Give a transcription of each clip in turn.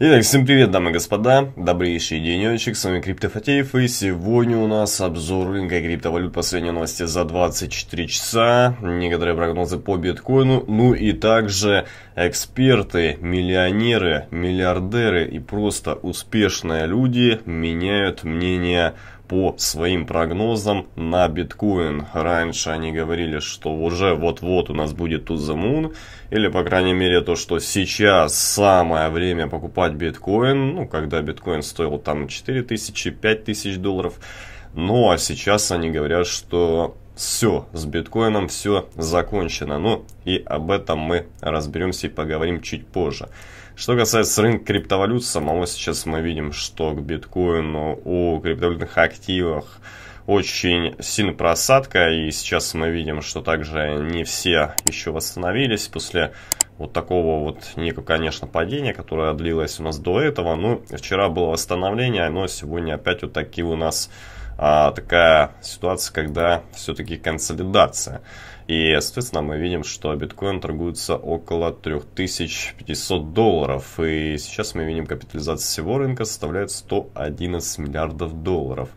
Итак, всем привет, дамы и господа, добрейший денечек, с вами Криптофатеев, и сегодня у нас обзор рынка криптовалют, последние новости за 24 часа, некоторые прогнозы по биткоину, ну и также эксперты, миллионеры, миллиардеры и просто успешные люди меняют мнение по своим прогнозам на биткоин. Раньше они говорили, что уже вот-вот у нас будет to the moon, или по крайней мере то, что сейчас самое время покупать биткоин, ну когда биткоин стоил там 4000, 5000 долларов. Ну а сейчас они говорят, что все с биткоином, все закончено. Ну и об этом мы разберемся и поговорим чуть позже. Что касается рынка криптовалют самого, сейчас мы видим, что к биткоину у криптовалютных активах очень сильная просадка. И сейчас мы видим, что также не все еще восстановились после вот такого вот некого, конечно, падения, которое длилось у нас до этого. Ну, вчера было восстановление, но сегодня опять вот такие у нас а, такая ситуация, когда все-таки консолидация. И, соответственно, мы видим, что биткоин торгуется около 3500 долларов. И сейчас мы видим, капитализация всего рынка составляет 111 миллиардов долларов.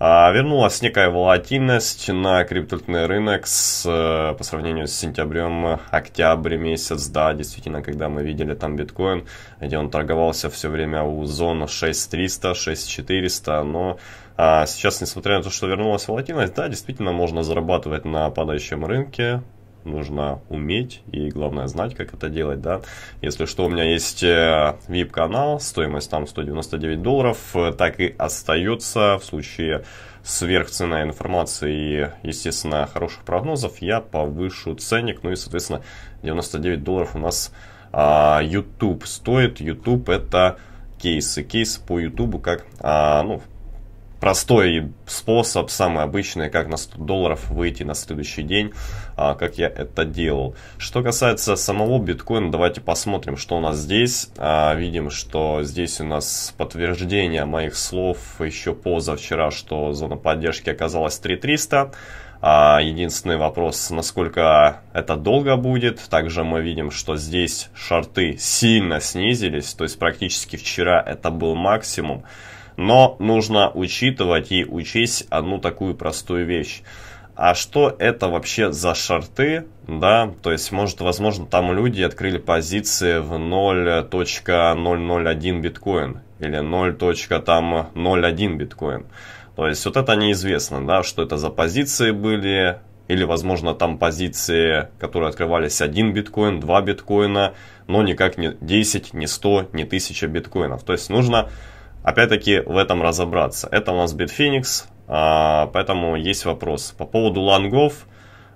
А вернулась некая волатильность на криптовалютный рынок с, э, по сравнению с сентябрем, октябрь месяц, да, действительно, когда мы видели там биткоин, где он торговался все время у зон 6300, 6400, но а сейчас, несмотря на то, что вернулась волатильность, да, действительно можно зарабатывать на падающем рынке, нужно уметь и главное знать, как это делать, да. Если что, у меня есть VIP-канал, э, стоимость там 199 долларов, э, так и остается в случае сверхценной информации и, естественно, хороших прогнозов, я повышу ценник, ну и, соответственно, 99 долларов у нас а, YouTube стоит, YouTube это кейсы, кейсы по YouTube как, а, ну, простой способ, самый обычный, как на 100 долларов выйти на следующий день, а, как я это делал. Что касается самого биткоина, давайте посмотрим, что у нас здесь. А, видим, что здесь у нас подтверждение моих слов еще позавчера, что зона поддержки оказалась 3300. А, единственный вопрос, насколько это долго будет. Также мы видим, что здесь шарты сильно снизились, то есть практически вчера это был максимум. Но нужно учитывать и учесть одну такую простую вещь. А что это вообще за шарты, да, то есть, может, возможно, там люди открыли позиции в 0.001 биткоин или 0.01 биткоин. То есть, вот это неизвестно, да, что это за позиции были, или, возможно, там позиции, которые открывались 1 биткоин, 2 биткоина, но никак не 10, не 100, не 1000 биткоинов. То есть, нужно опять-таки в этом разобраться. Это у нас Bitfinex, а, поэтому есть вопрос. По поводу лонгов,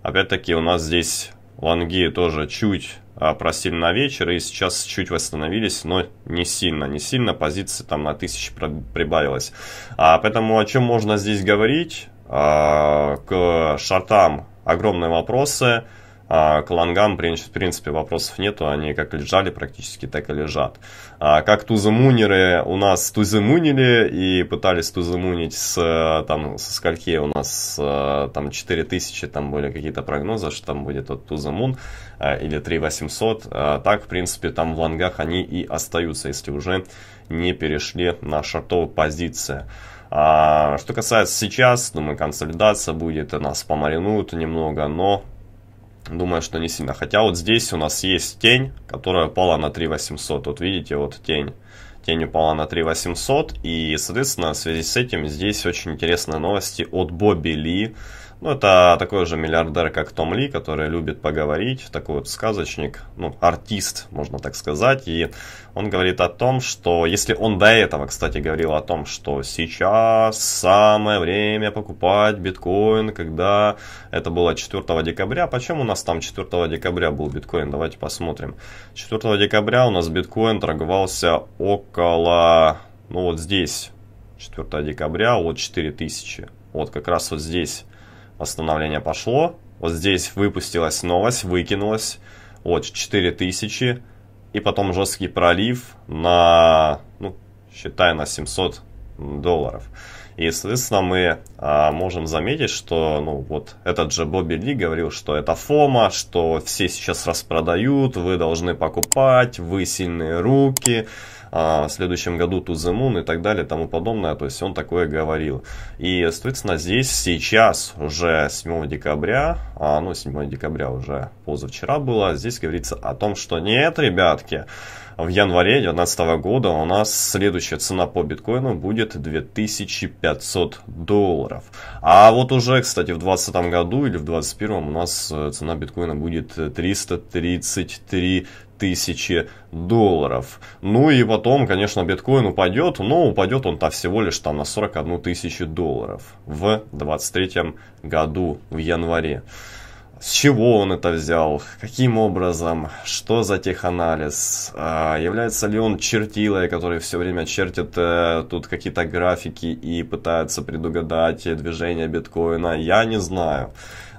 опять-таки у нас здесь лонги тоже чуть а, просили на вечер и сейчас чуть восстановились, но не сильно, не сильно, Позиция там на тысячи прибавилась. А, поэтому о чем можно здесь говорить? А, к шортам? огромные вопросы. А к лонгам, в принципе, вопросов нету, они как лежали практически, так и лежат. А как туземунеры у нас туземунили и пытались туземунить с, там, со скольки у нас э, там 4000, там были какие-то прогнозы, что там будет от туземун э, или 3800. А э, так, в принципе, там в лонгах они и остаются, если уже не перешли на шортовую позицию. А, что касается сейчас, думаю, консолидация будет, нас помаринуют немного, но Думаю, что не сильно. Хотя вот здесь у нас есть тень, которая упала на 3800. Вот видите, вот тень. Тень упала на 3800. И, соответственно, в связи с этим здесь очень интересные новости от Бобби Ли. Ну, это такой же миллиардер, как Том Ли, который любит поговорить, такой вот сказочник, ну, артист, можно так сказать. И он говорит о том, что, если он до этого, кстати, говорил о том, что сейчас самое время покупать биткоин, когда это было 4 декабря. Почему у нас там 4 декабря был биткоин? Давайте посмотрим. 4 декабря у нас биткоин торговался около, ну, вот здесь, 4 декабря, вот 4000. Вот как раз вот здесь восстановление пошло. Вот здесь выпустилась новость, выкинулась. Вот, 4000. И потом жесткий пролив на, ну, считай, на 700 долларов. И, соответственно, мы а, можем заметить, что, ну, вот этот же Бобби Ли говорил, что это фома, что все сейчас распродают, вы должны покупать, вы сильные руки, а, в следующем году To The Moon и так далее, тому подобное. То есть он такое говорил. И, соответственно, здесь сейчас уже 7 декабря, а, ну, 7 декабря уже позавчера было, здесь говорится о том, что нет, ребятки, в январе 2019 года у нас следующая цена по биткоину будет 2500 долларов. А вот уже, кстати, в 2020 году или в 2021 у нас э, цена биткоина будет 333 тысячи долларов. Ну и потом, конечно, биткоин упадет, но упадет он-то всего лишь там на 41 тысячу долларов в 2023 году, в январе с чего он это взял, каким образом, что за теханализ, а, является ли он чертилой, который все время чертит э, тут какие-то графики и пытается предугадать движение биткоина, я не знаю.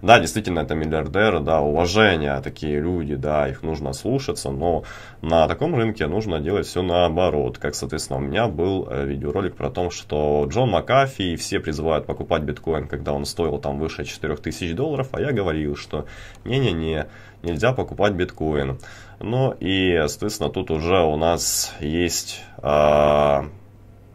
Да, действительно, это миллиардер. да, уважение, а такие люди, да, их нужно слушаться, но на таком рынке нужно делать все наоборот. Как, соответственно, у меня был э, видеоролик про то, что Джон Макафи все призывают покупать биткоин, когда он стоил там выше 4000 долларов, а я говорил, что что не-не-не, нельзя покупать биткоин. Ну и, соответственно, тут уже у нас есть э,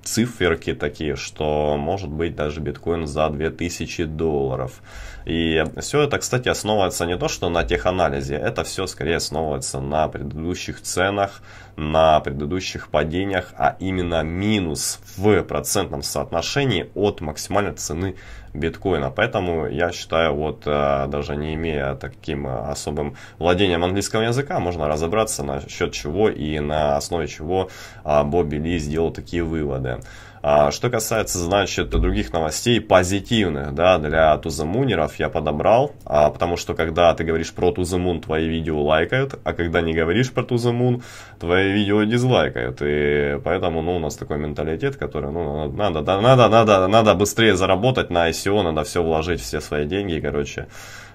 циферки такие, что может быть даже биткоин за 2000 долларов. И все это, кстати, основывается не то, что на теханализе, это все скорее основывается на предыдущих ценах, на предыдущих падениях, а именно минус в процентном соотношении от максимальной цены биткоина. Поэтому я считаю, вот э, даже не имея таким особым владением английского языка, можно разобраться насчет чего и на основе чего а, Бобби Ли сделал такие выводы. А, что касается, значит, других новостей позитивных, да, для тузамунеров я подобрал, а, потому что когда ты говоришь про тузамун, твои видео лайкают, а когда не говоришь про тузамун, твои видео дизлайкают, и поэтому, ну, у нас такой менталитет, который, ну, надо, надо, надо, надо, надо быстрее заработать на ICO, надо все вложить, все свои деньги, короче,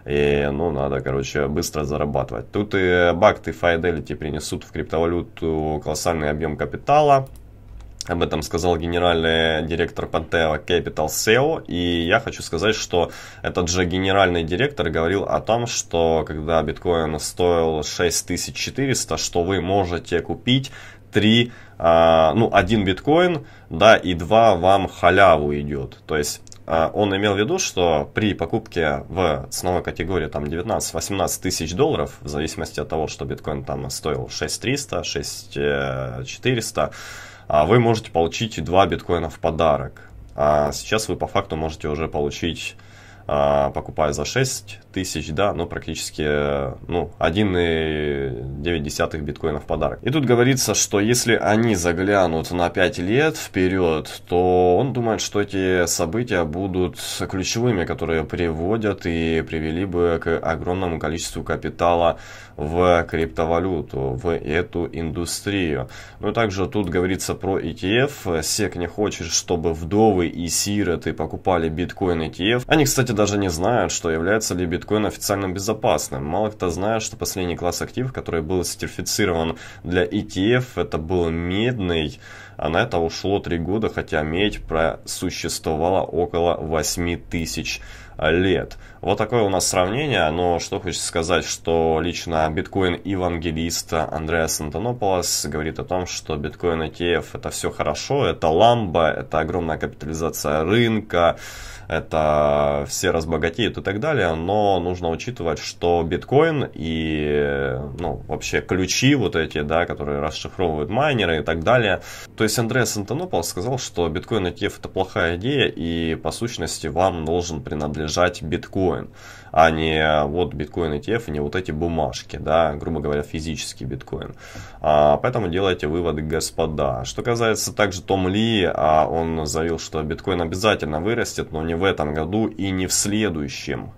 и, ну, надо, короче, быстро зарабатывать. Тут и Бакт и Fidelity принесут в криптовалюту колоссальный объем капитала. Об этом сказал генеральный директор Пантео Capital SEO. И я хочу сказать, что этот же генеральный директор говорил о том, что когда биткоин стоил 6400, что вы можете купить 3, а, ну, один биткоин, да, и два вам халяву идет. То есть а, он имел в виду, что при покупке в ценовой категории там 19-18 тысяч долларов, в зависимости от того, что биткоин там стоил 6300, 6400, а вы можете получить 2 биткоина в подарок. А сейчас вы по факту можете уже получить, а, покупая за 6, тысяч, да, ну, практически, э, ну, 1,9 биткоина в подарок. И тут говорится, что если они заглянут на 5 лет вперед, то он думает, что эти события будут ключевыми, которые приводят и привели бы к огромному количеству капитала в криптовалюту, в эту индустрию. Ну, и также тут говорится про ETF. SEC не хочет, чтобы вдовы и сироты покупали биткоин ETF. Они, кстати, даже не знают, что является ли биткоин биткоин официально безопасным. Мало кто знает, что последний класс активов, который был сертифицирован для ETF, это был медный а на это ушло 3 года, хотя медь просуществовала около 8 тысяч лет. Вот такое у нас сравнение, но что хочется сказать, что лично биткоин-евангелист Андреас Антонополос говорит о том, что биткоин ETF это все хорошо, это ламба, это огромная капитализация рынка, это все разбогатеют и так далее, но нужно учитывать, что биткоин и ну, вообще ключи вот эти, да, которые расшифровывают майнеры и так далее, то есть Сендре Сантанопол сказал, что биткоин ETF это плохая идея, и по сущности вам должен принадлежать биткоин, а не вот биткоин ETF и не вот эти бумажки, да, грубо говоря, физический биткоин. А, поэтому делайте выводы, господа. Что касается также Том Ли, а он заявил, что биткоин обязательно вырастет, но не в этом году и не в следующем.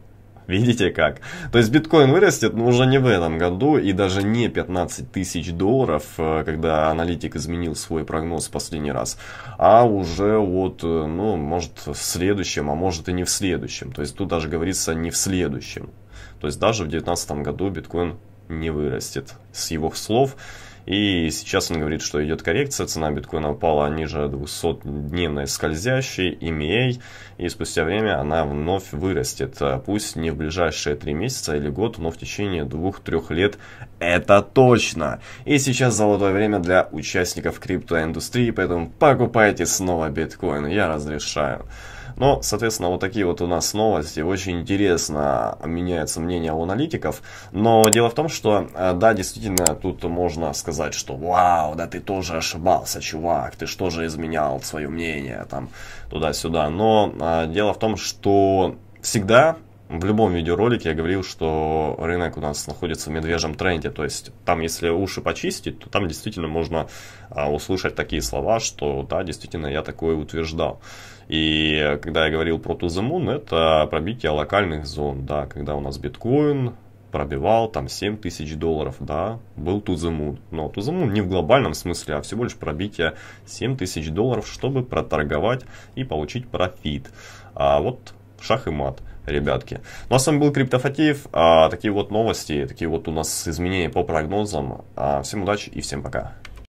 Видите как? То есть биткоин вырастет, но уже не в этом году и даже не 15 тысяч долларов, э, когда аналитик изменил свой прогноз в последний раз, а уже вот, э, ну, может в следующем, а может и не в следующем. То есть тут даже говорится не в следующем. То есть даже в 2019 году биткоин не вырастет. С его слов и сейчас он говорит, что идет коррекция, цена биткоина упала ниже 200-дневной скользящей EMA, и спустя время она вновь вырастет. А пусть не в ближайшие 3 месяца или год, но в течение 2-3 лет это точно. И сейчас золотое время для участников криптоиндустрии, поэтому покупайте снова биткоин, я разрешаю. Но, соответственно, вот такие вот у нас новости. Очень интересно меняется мнение у аналитиков. Но дело в том, что, э, да, действительно, тут можно сказать, что «Вау, да ты тоже ошибался, чувак, ты что же изменял свое мнение?» там туда-сюда. Но э, дело в том, что всегда в любом видеоролике я говорил, что рынок у нас находится в медвежьем тренде. То есть там, если уши почистить, то там действительно можно а, услышать такие слова, что да, действительно я такое утверждал. И когда я говорил про To The Moon, это пробитие локальных зон, да, когда у нас биткоин, пробивал там 7000 долларов, да, был To The Moon. Но To The Moon не в глобальном смысле, а всего лишь пробитие 7000 долларов, чтобы проторговать и получить профит. А вот шах и мат ребятки. Ну а с вами был Криптофатив. А, такие вот новости, такие вот у нас изменения по прогнозам. А, всем удачи и всем пока.